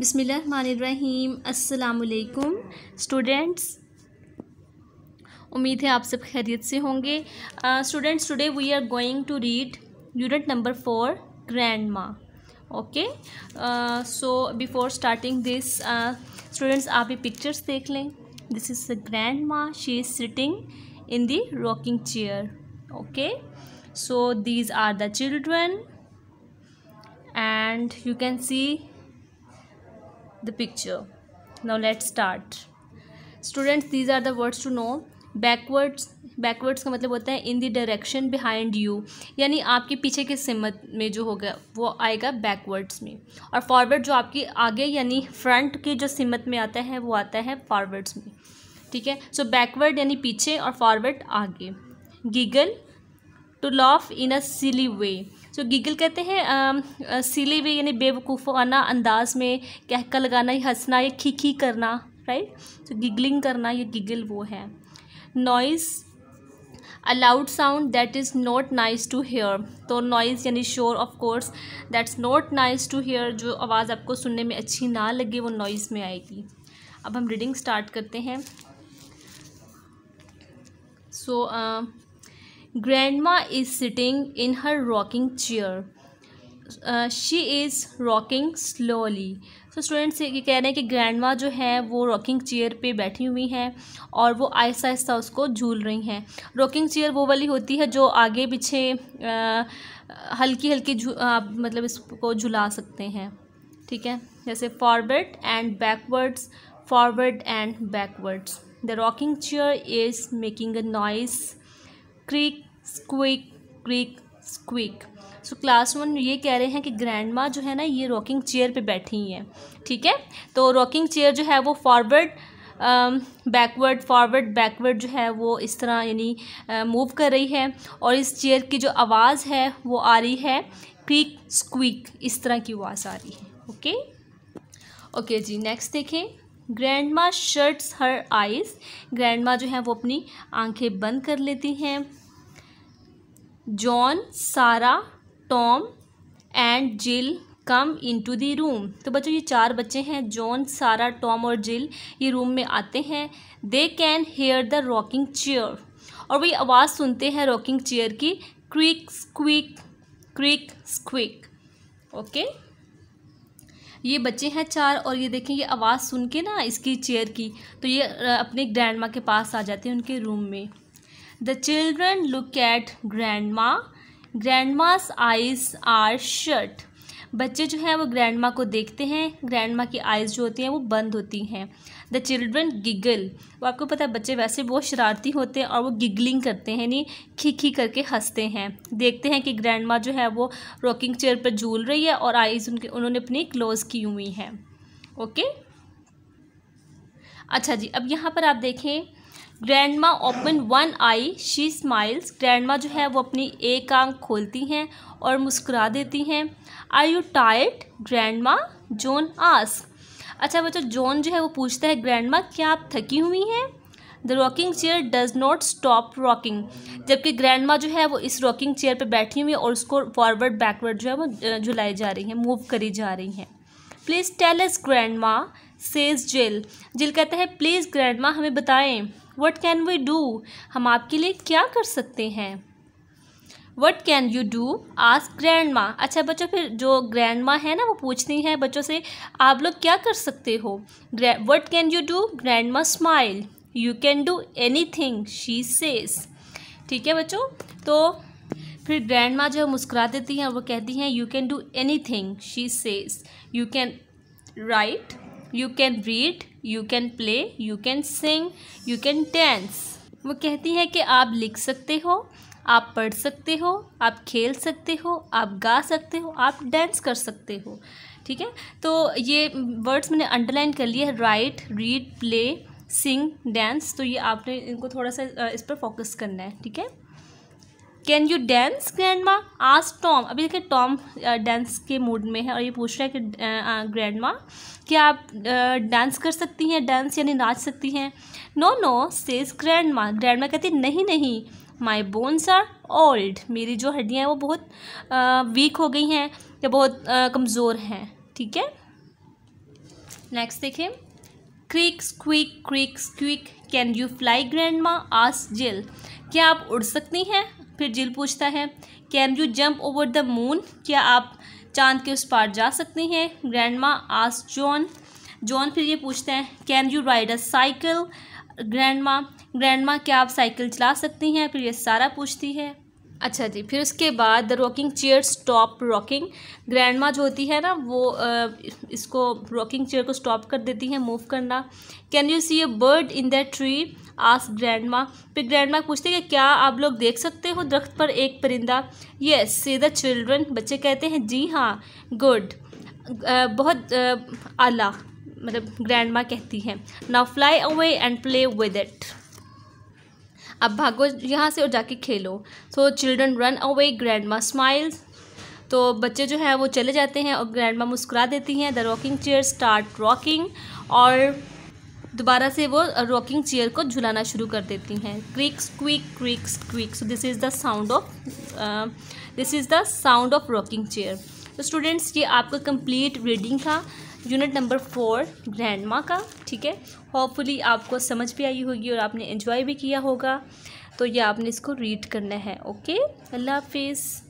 बिसमीम अस्सलाम स्टूडेंट्स उम्मीद है आप सब खैरियत से होंगे students today we are going to read unit number four grandma okay so before starting this students आप ये पिक्चर्स देख लें this is the grandma she is sitting in the rocking chair okay so these are the children and you can see the picture now let's start students these are the words to know backwards backwards का मतलब होता है in the direction behind you यानी आपके पीछे के सिमत में जो होगा वो आएगा backwards में और forward जो आपके आगे यानी front की जो सिमत में आता है वो आता है forwards में ठीक है so backward यानी पीछे और forward आगे giggle to laugh in a silly way सो तो गिगल कहते हैं सिली वे यानी बेवकूफ़ाना अंदाज में कहका लगाना या हंसना या खीखी करना राइट सो तो गिगलिंग करना ये गिगल वो है noise a loud sound that is not nice to hear तो नॉइज़ यानी शोर of course that's not nice to hear जो आवाज़ आपको सुनने में अच्छी ना लगे वो नॉइज़ में आएगी अब हम रीडिंग स्टार्ट करते हैं so so, uh, Grandma is sitting in her rocking chair. Uh, she is rocking slowly. तो स्टूडेंट्स ये कह रहे हैं कि ग्रैंड माँ जो है वो रॉकिंग चेयर पर बैठी हुई हैं और वो आहिस्ता आहिस्ता उसको झूल रही हैं रॉकिंग चेयर वो वाली होती है जो आगे पीछे uh, हल्की हल्की आप मतलब इसको झुला सकते हैं ठीक है जैसे forward and backwards forward and backwards the rocking chair is making a noise creak squeak क्विक स्क्विक सो क्लास वन ये कह रहे हैं कि ग्रैंड माँ जो है ना ये रॉकिंग चेयर पे बैठी हैं ठीक है तो रॉकिंग चेयर जो है वो फॉरवर्ड बैकवर्ड फॉरवर्ड बैकवर्ड जो है वो इस तरह यानी मूव uh, कर रही है और इस चेयर की जो आवाज़ है वो आ रही है क्विक स्क्विक इस तरह की आवाज़ आ रही है ओके ओके जी नेक्स्ट देखें grandma shuts her eyes grandma जो है वो अपनी आंखें बंद कर लेती हैं जॉन सारा टॉम एंड जिल कम इन टू दी रूम तो बच्चों ये चार बच्चे हैं जॉन सारा टॉम और जिल ये रूम में आते हैं they can hear the rocking chair और वही आवाज़ सुनते हैं रॉकिंग चेयर की creak squeak creak squeak okay ये बच्चे हैं चार और ये देखें ये आवाज़ सुन के ना इसकी चेयर की तो ये अपने ग्रैंड माँ के पास आ जाते हैं उनके रूम में The children look at grandma. Grandma's eyes are shut. बच्चे जो हैं वो माँ को देखते हैं माँ की आइज़ जो होती हैं वो बंद होती हैं द चिल्ड्रन गिगल वो आपको पता है बच्चे वैसे बहुत शरारती होते हैं और वो गिगलिंग करते हैं यानी खी खी करके हंसते हैं देखते हैं कि माँ जो है वो रॉकिंग चेयर पर झूल रही है और आइज़ उनके उन्होंने अपनी क्लोज़ की हुई हैं ओके अच्छा जी अब यहाँ पर आप देखें grandma open one eye she smiles grandma जो है वो अपनी एक आंख खोलती हैं और मुस्कुरा देती हैं are you tired grandma John ask अच्छा बच्चों जॉन जो है वो पूछता है ग्रैंडमा क्या आप थकी हुई हैं the rocking chair does not stop rocking जबकि ग्रैंड माँ जो है वो इस रॉकिंग चेयर पर बैठी हुई है और उसको फॉरवर्ड बैकवर्ड जो है वो झुलाई जा रही हैं मूव करी जा रही हैं please tell grandma says Jill Jill कहते हैं प्लीज़ ग्रैंड माँ हमें बताएं वट कैन वी डू हम आपके लिए क्या कर सकते हैं वट कैन यू डू आज ग्रैंड माँ अच्छा बच्चों फिर जो ग्रैंड माँ है ना वो पूछती हैं बच्चों से आप लोग क्या कर सकते हो what can you do grandma smile you can do anything she says ठीक है बच्चों तो फिर ग्रैंड माँ जो मुस्कुरा देती हैं वो कहती हैं you can do anything she says you can write you can read you can play you can sing you can dance वो कहती है कि आप लिख सकते हो आप पढ़ सकते हो आप खेल सकते हो आप गा सकते हो आप डांस कर सकते हो ठीक है तो ये वर्ड्स मैंने अंडरलाइन कर लिए है write read play sing dance तो ये आपने इनको थोड़ा सा इस पर फोकस करना है ठीक है कैन यू डांस ग्रैंड माँ आज टॉम अभी देखिए टॉम डांस के मूड में है और ये पूछ रहा है कि ग्रैंड माँ क्या आप डांस कर सकती हैं डांस यानी नाच सकती हैं no no says grandma grandma कहती नहीं नहीं माई बोन्स आर ओल्ड मेरी जो हड्डियाँ हैं वो बहुत वीक हो गई हैं या बहुत कमज़ोर हैं ठीक है नेक्स्ट देखें creak squeak creak squeak can you fly grandma आस जेल क्या आप उड़ सकती हैं फिर जिल पूछता है can you jump over the moon क्या आप चांद के उस पार जा सकते हैं ग्रैंड माँ आस जॉन जॉन फिर ये पूछते हैं can you ride a cycle grandma grandma क्या आप साइकिल चला सकती हैं फिर ये सारा पूछती है अच्छा जी फिर उसके बाद the rocking chair stop rocking grandma जो होती है ना वो आ, इसको रॉकिंग चेयर को स्टॉप कर देती हैं मूव करना can you see a bird in that tree आस ग्रैंड माँ फिर ग्रैंड माँ पूछते हैं कि क्या आप लोग देख सकते हो दरख्त पर एक परिंदा ये सी द चिल्ड्रन बच्चे कहते हैं जी हाँ गुड बहुत आला मतलब ग्रैंड माँ कहती हैं now fly away and play with it अब भागो यहाँ से और जाके खेलो so children run away grandma smiles तो बच्चे जो हैं वो चले जाते हैं और ग्रैंड माँ मुस्कुरा देती हैं the rocking chair start rocking और दोबारा से वो रॉकिंग चेयर को झुलाना शुरू कर देती हैं creak squeak creak squeak so this is the sound of this is the sound of rocking chair तो स्टूडेंट्स ये आपका कंप्लीट रीडिंग था unit number four grandma का ठीक है होपफुली आपको समझ भी आई होगी और आपने इन्जॉय भी किया होगा तो ये आपने इसको रीड करना है ओके अल्लाह हाफिज़